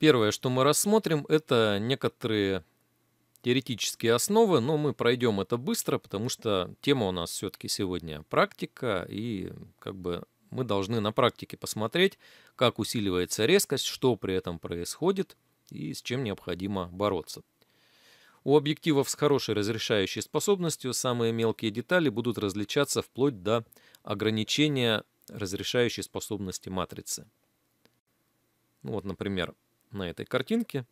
Первое, что мы рассмотрим, это некоторые теоретические основы, но мы пройдем это быстро, потому что тема у нас все-таки сегодня практика, и как бы мы должны на практике посмотреть, как усиливается резкость, что при этом происходит и с чем необходимо бороться. У объективов с хорошей разрешающей способностью самые мелкие детали будут различаться вплоть до ограничения разрешающей способности матрицы. Ну вот, например, на этой картинке.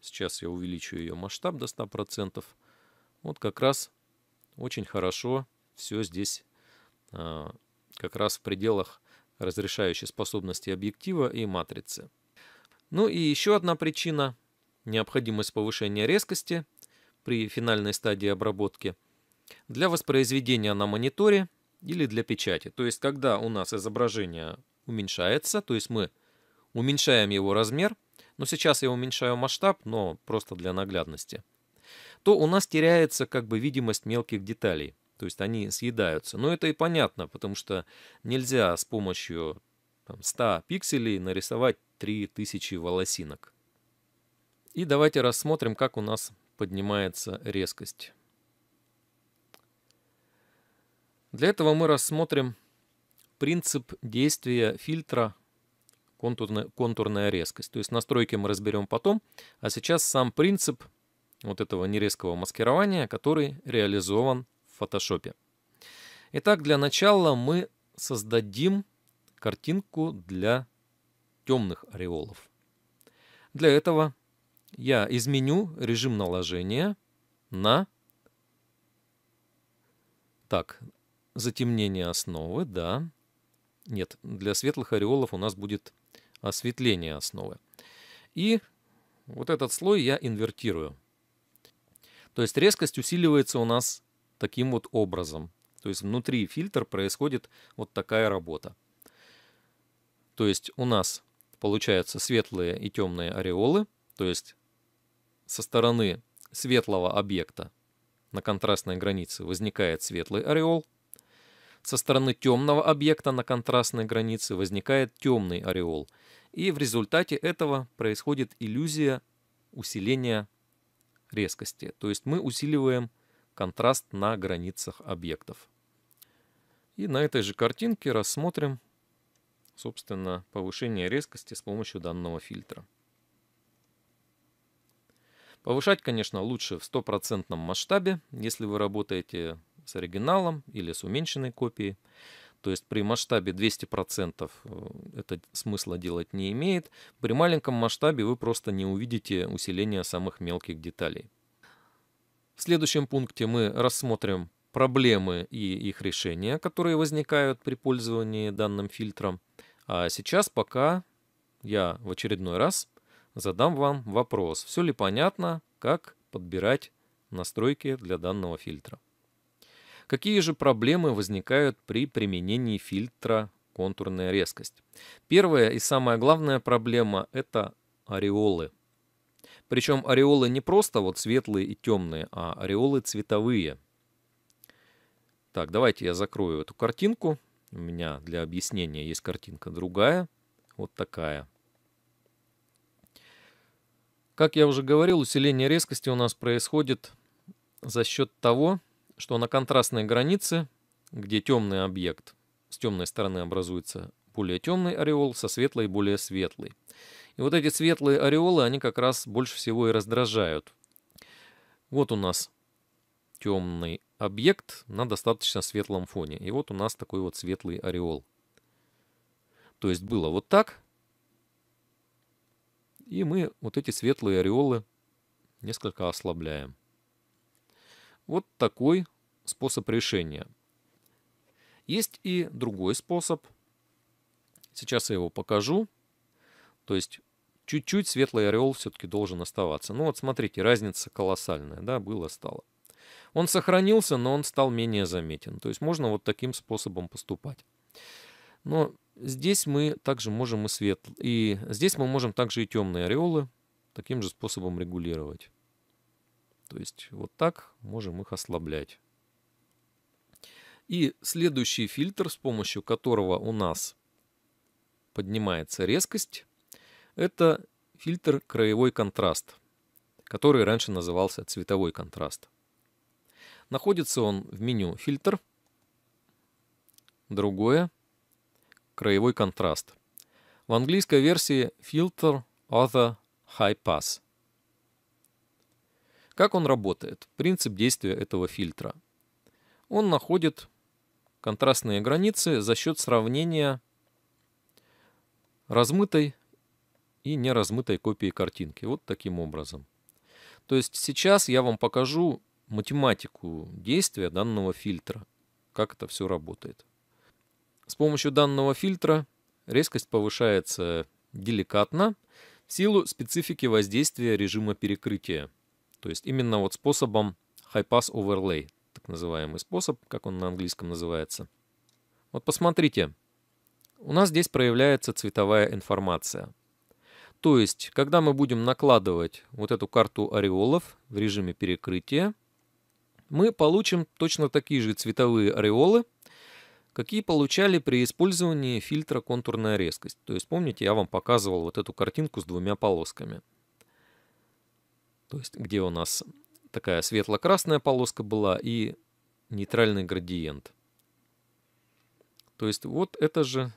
Сейчас я увеличу ее масштаб до 100%. Вот как раз очень хорошо все здесь а, как раз в пределах разрешающей способности объектива и матрицы. Ну и еще одна причина – необходимость повышения резкости при финальной стадии обработки для воспроизведения на мониторе или для печати. То есть, когда у нас изображение уменьшается, то есть мы уменьшаем его размер – но сейчас я уменьшаю масштаб, но просто для наглядности, то у нас теряется как бы видимость мелких деталей. То есть они съедаются. Но это и понятно, потому что нельзя с помощью там, 100 пикселей нарисовать 3000 волосинок. И давайте рассмотрим, как у нас поднимается резкость. Для этого мы рассмотрим принцип действия фильтра контурная, контурная резкость. То есть настройки мы разберем потом, а сейчас сам принцип вот этого нерезкого маскирования, который реализован в фотошопе. Итак, для начала мы создадим картинку для темных ореолов. Для этого я изменю режим наложения на так, затемнение основы, да. Нет, для светлых ореолов у нас будет осветление основы. И вот этот слой я инвертирую. То есть резкость усиливается у нас таким вот образом. То есть внутри фильтр происходит вот такая работа. То есть у нас получаются светлые и темные ореолы, то есть со стороны светлого объекта на контрастной границе возникает светлый ореол, со стороны темного объекта на контрастной границе возникает темный ореол. И в результате этого происходит иллюзия усиления резкости. То есть мы усиливаем контраст на границах объектов. И на этой же картинке рассмотрим, собственно, повышение резкости с помощью данного фильтра. Повышать, конечно, лучше в стопроцентном масштабе, если вы работаете с оригиналом или с уменьшенной копией. То есть при масштабе 200% э, это смысла делать не имеет. При маленьком масштабе вы просто не увидите усиления самых мелких деталей. В следующем пункте мы рассмотрим проблемы и их решения, которые возникают при пользовании данным фильтром. А сейчас пока я в очередной раз задам вам вопрос, все ли понятно, как подбирать настройки для данного фильтра. Какие же проблемы возникают при применении фильтра контурная резкость? Первая и самая главная проблема – это ореолы. Причем ореолы не просто вот светлые и темные, а ореолы цветовые. Так, давайте я закрою эту картинку. У меня для объяснения есть картинка другая, вот такая. Как я уже говорил, усиление резкости у нас происходит за счет того, что на контрастной границе, где темный объект, с темной стороны образуется более темный ореол, со светлой более светлый. И вот эти светлые ореолы, они как раз больше всего и раздражают. Вот у нас темный объект на достаточно светлом фоне. И вот у нас такой вот светлый ореол. То есть было вот так. И мы вот эти светлые ореолы несколько ослабляем. Вот такой способ решения. Есть и другой способ. Сейчас я его покажу. То есть чуть-чуть светлый ореол все-таки должен оставаться. Ну вот смотрите, разница колоссальная, да, было стало. Он сохранился, но он стал менее заметен. То есть можно вот таким способом поступать. Но здесь мы также можем и светлый, и здесь мы можем также и темные ореолы таким же способом регулировать. То есть вот так можем их ослаблять. И следующий фильтр, с помощью которого у нас поднимается резкость, это фильтр краевой контраст, который раньше назывался цветовой контраст. Находится он в меню «Фильтр», другое – «Краевой контраст». В английской версии «Filter Other High Pass» – как он работает? Принцип действия этого фильтра. Он находит контрастные границы за счет сравнения размытой и неразмытой копии картинки. Вот таким образом. То есть сейчас я вам покажу математику действия данного фильтра, как это все работает. С помощью данного фильтра резкость повышается деликатно в силу специфики воздействия режима перекрытия – то есть именно вот способом High Pass Overlay, так называемый способ, как он на английском называется. Вот посмотрите, у нас здесь проявляется цветовая информация. То есть, когда мы будем накладывать вот эту карту ореолов в режиме перекрытия, мы получим точно такие же цветовые ореолы, какие получали при использовании фильтра контурная резкость. То есть помните, я вам показывал вот эту картинку с двумя полосками то есть где у нас такая светло-красная полоска была и нейтральный градиент. То есть вот эта же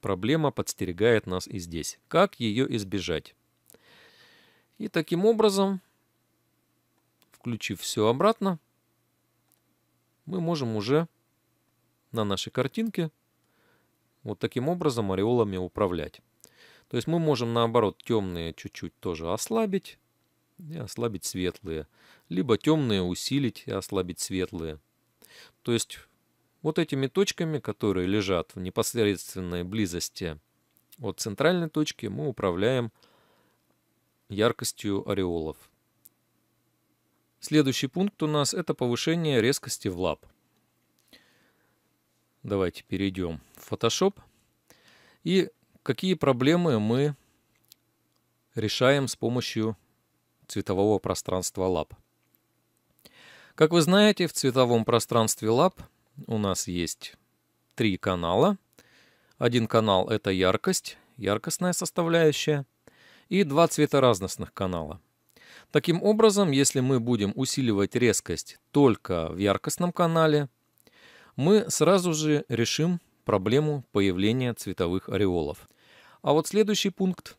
проблема подстерегает нас и здесь. Как ее избежать? И таким образом, включив все обратно, мы можем уже на нашей картинке вот таким образом ореолами управлять. То есть мы можем наоборот темные чуть-чуть тоже ослабить, и ослабить светлые, либо темные усилить и ослабить светлые. То есть вот этими точками, которые лежат в непосредственной близости от центральной точки, мы управляем яркостью ореолов. Следующий пункт у нас это повышение резкости в лап. Давайте перейдем в Photoshop. И какие проблемы мы решаем с помощью цветового пространства лап. Как вы знаете, в цветовом пространстве лап у нас есть три канала. Один канал — это яркость, яркостная составляющая, и два цветоразностных канала. Таким образом, если мы будем усиливать резкость только в яркостном канале, мы сразу же решим проблему появления цветовых ореолов. А вот следующий пункт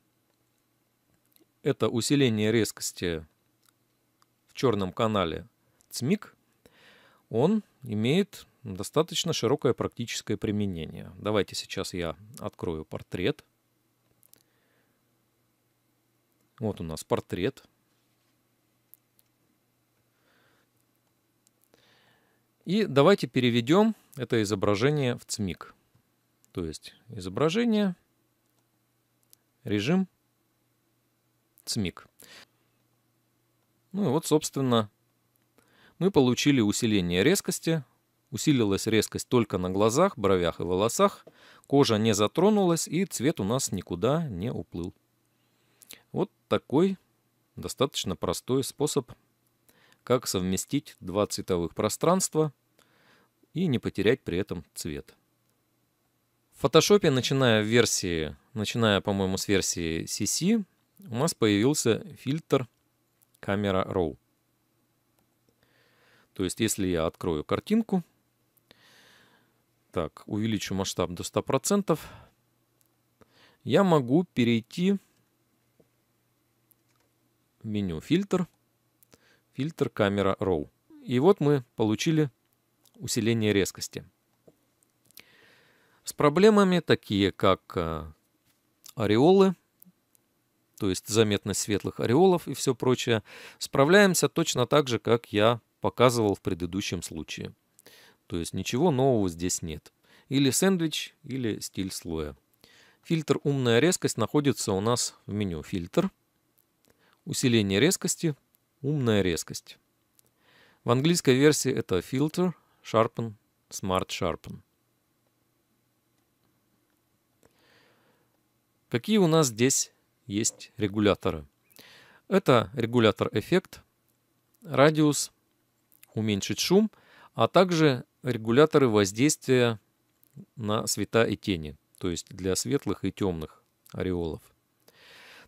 это усиление резкости в черном канале ЦМИК, он имеет достаточно широкое практическое применение. Давайте сейчас я открою портрет. Вот у нас портрет. И давайте переведем это изображение в ЦМИК. То есть изображение, режим ЦМИК. Ну и вот, собственно, мы получили усиление резкости. Усилилась резкость только на глазах, бровях и волосах. Кожа не затронулась, и цвет у нас никуда не уплыл. Вот такой достаточно простой способ, как совместить два цветовых пространства и не потерять при этом цвет. В Photoshop, начиная в версии, начиная, по-моему, с версии CC, у нас появился фильтр камера RAW. То есть, если я открою картинку, так, увеличу масштаб до 100%, я могу перейти в меню «Фильтр», «Фильтр камера RAW». И вот мы получили усиление резкости. С проблемами, такие как э, ореолы – то есть заметность светлых ореолов и все прочее, справляемся точно так же, как я показывал в предыдущем случае. То есть ничего нового здесь нет. Или сэндвич, или стиль слоя. Фильтр «Умная резкость» находится у нас в меню «Фильтр», «Усиление резкости», «Умная резкость». В английской версии это «Filter», «Sharpen», «Smart Sharpen». Какие у нас здесь есть регуляторы. Это регулятор эффект, радиус, уменьшить шум, а также регуляторы воздействия на света и тени, то есть для светлых и темных ореолов.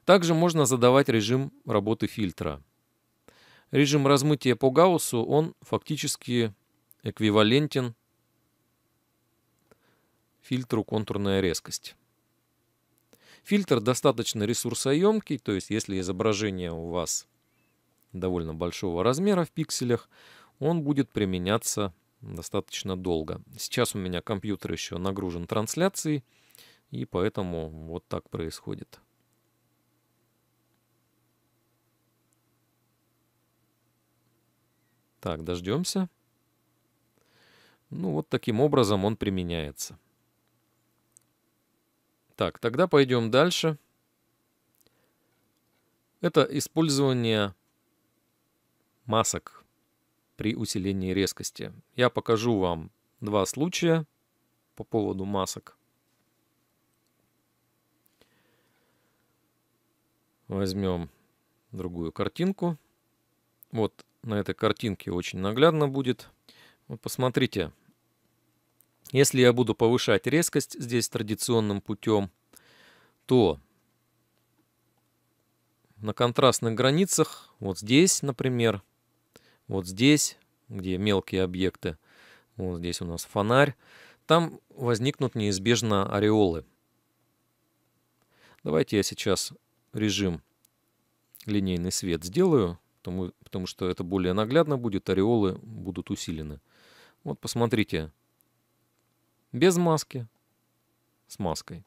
Также можно задавать режим работы фильтра. Режим размытия по гауссу, он фактически эквивалентен фильтру контурная резкость. Фильтр достаточно ресурсоемкий, то есть если изображение у вас довольно большого размера в пикселях, он будет применяться достаточно долго. Сейчас у меня компьютер еще нагружен трансляцией, и поэтому вот так происходит. Так, дождемся. Ну вот таким образом он применяется. Так, тогда пойдем дальше. Это использование масок при усилении резкости. Я покажу вам два случая по поводу масок. Возьмем другую картинку. Вот на этой картинке очень наглядно будет. Вот посмотрите, если я буду повышать резкость здесь традиционным путем, то на контрастных границах, вот здесь, например, вот здесь, где мелкие объекты, вот здесь у нас фонарь, там возникнут неизбежно ореолы. Давайте я сейчас режим линейный свет сделаю, потому, потому что это более наглядно будет, ореолы будут усилены. Вот посмотрите, без маски. С маской.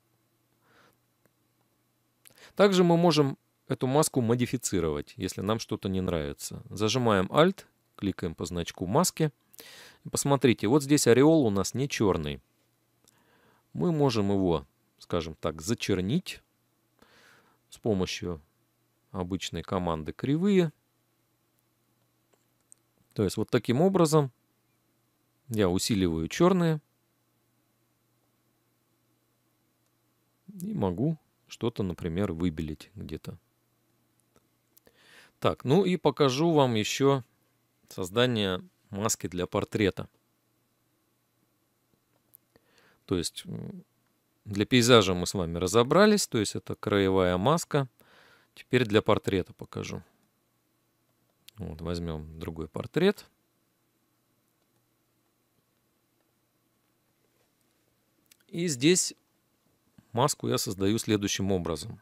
Также мы можем эту маску модифицировать, если нам что-то не нравится. Зажимаем Alt, кликаем по значку маски. Посмотрите, вот здесь ореол у нас не черный. Мы можем его, скажем так, зачернить с помощью обычной команды кривые. То есть вот таким образом я усиливаю черные И могу что-то, например, выбелить где-то. Так, ну и покажу вам еще создание маски для портрета. То есть для пейзажа мы с вами разобрались, то есть это краевая маска. Теперь для портрета покажу. Вот, возьмем другой портрет. И здесь маску я создаю следующим образом.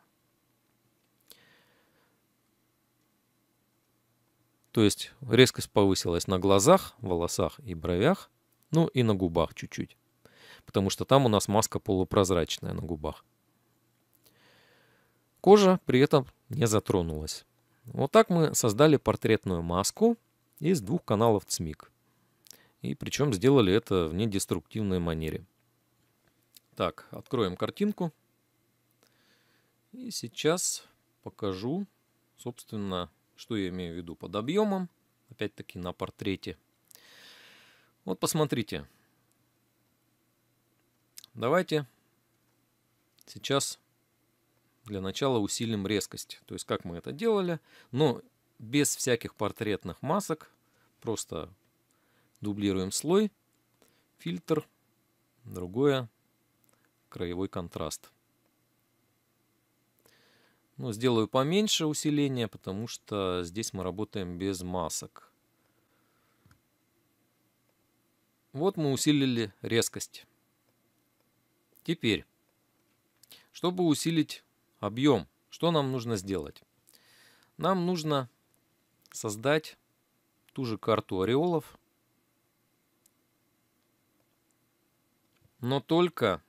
То есть резкость повысилась на глазах, волосах и бровях, ну и на губах чуть-чуть. Потому что там у нас маска полупрозрачная на губах. Кожа при этом не затронулась. Вот так мы создали портретную маску из двух каналов ЦМИК. И причем сделали это в недеструктивной манере. Так, откроем картинку. И сейчас покажу, собственно, что я имею в виду под объемом. Опять-таки на портрете. Вот посмотрите. Давайте сейчас для начала усилим резкость. То есть как мы это делали, но без всяких портретных масок. Просто дублируем слой, фильтр, другое краевой контраст. Но ну, сделаю поменьше усиление, потому что здесь мы работаем без масок. Вот мы усилили резкость. Теперь, чтобы усилить объем, что нам нужно сделать? Нам нужно создать ту же карту ореолов, но только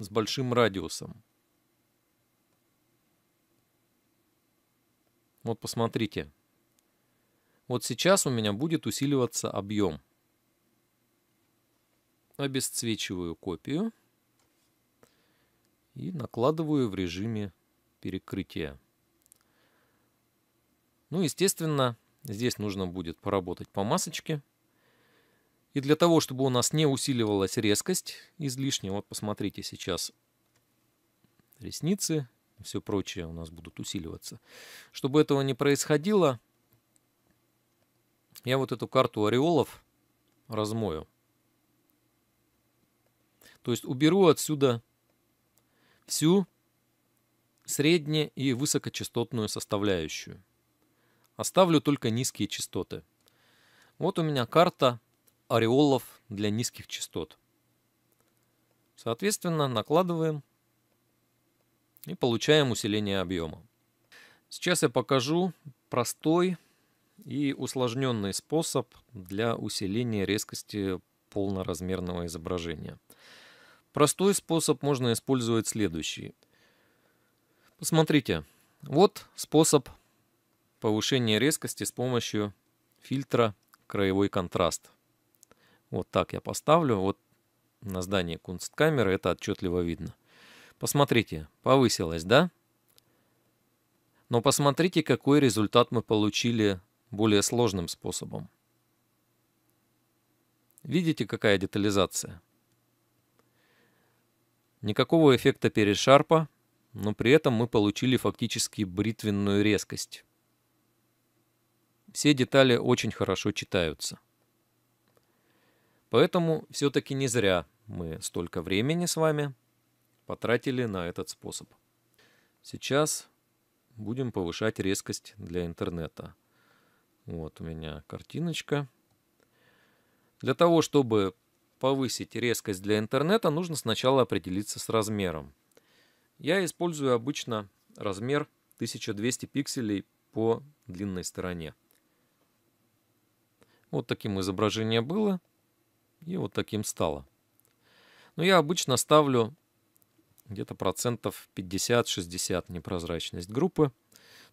с большим радиусом. Вот посмотрите. Вот сейчас у меня будет усиливаться объем. Обесцвечиваю копию и накладываю в режиме перекрытия. Ну, естественно, здесь нужно будет поработать по масочке – и для того, чтобы у нас не усиливалась резкость излишне, вот посмотрите сейчас ресницы, все прочее у нас будут усиливаться. Чтобы этого не происходило, я вот эту карту ореолов размою. То есть уберу отсюда всю средне- и высокочастотную составляющую. Оставлю только низкие частоты. Вот у меня карта ореолов для низких частот. Соответственно, накладываем и получаем усиление объема. Сейчас я покажу простой и усложненный способ для усиления резкости полноразмерного изображения. Простой способ можно использовать следующий. Посмотрите, вот способ повышения резкости с помощью фильтра краевой контраст. Вот так я поставлю. Вот на здании кунсткамеры это отчетливо видно. Посмотрите, повысилось, да? Но посмотрите, какой результат мы получили более сложным способом. Видите, какая детализация? Никакого эффекта перешарпа, но при этом мы получили фактически бритвенную резкость. Все детали очень хорошо читаются. Поэтому все-таки не зря мы столько времени с вами потратили на этот способ. Сейчас будем повышать резкость для интернета. Вот у меня картиночка. Для того, чтобы повысить резкость для интернета, нужно сначала определиться с размером. Я использую обычно размер 1200 пикселей по длинной стороне. Вот таким изображение было. И вот таким стало. Но ну, я обычно ставлю где-то процентов 50-60 непрозрачность группы.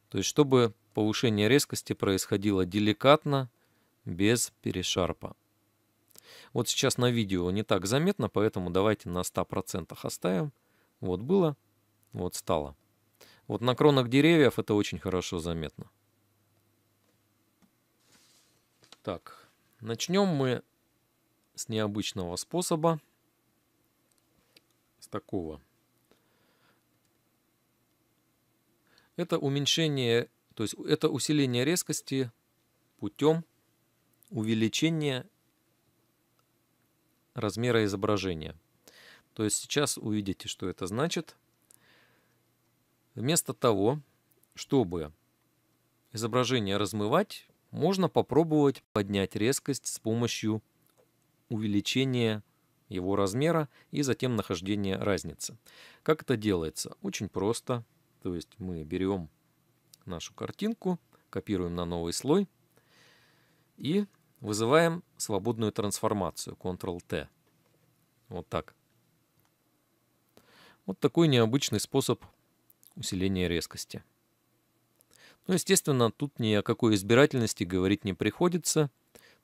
То есть, чтобы повышение резкости происходило деликатно, без перешарпа. Вот сейчас на видео не так заметно, поэтому давайте на 100% оставим. Вот было, вот стало. Вот на кронах деревьев это очень хорошо заметно. Так, начнем мы с необычного способа, с такого. Это уменьшение, то есть это усиление резкости путем увеличения размера изображения. То есть сейчас увидите, что это значит. Вместо того, чтобы изображение размывать, можно попробовать поднять резкость с помощью увеличение его размера и затем нахождение разницы. Как это делается? Очень просто. То есть мы берем нашу картинку, копируем на новый слой и вызываем свободную трансформацию Ctrl-T. Вот так. Вот такой необычный способ усиления резкости. Ну, естественно, тут ни о какой избирательности говорить не приходится –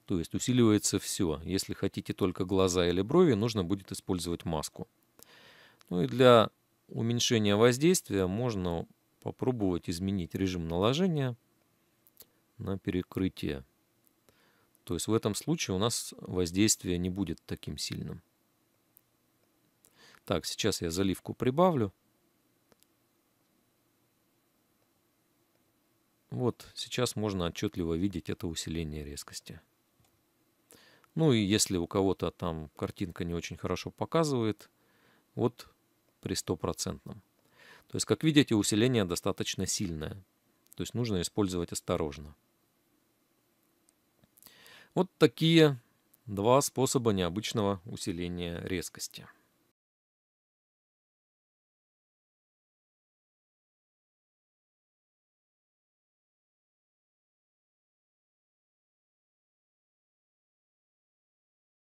то есть усиливается все. Если хотите только глаза или брови, нужно будет использовать маску. Ну и для уменьшения воздействия можно попробовать изменить режим наложения на перекрытие. То есть в этом случае у нас воздействие не будет таким сильным. Так, сейчас я заливку прибавлю. Вот сейчас можно отчетливо видеть это усиление резкости. Ну и если у кого-то там картинка не очень хорошо показывает, вот при стопроцентном. То есть, как видите, усиление достаточно сильное. То есть нужно использовать осторожно. Вот такие два способа необычного усиления резкости.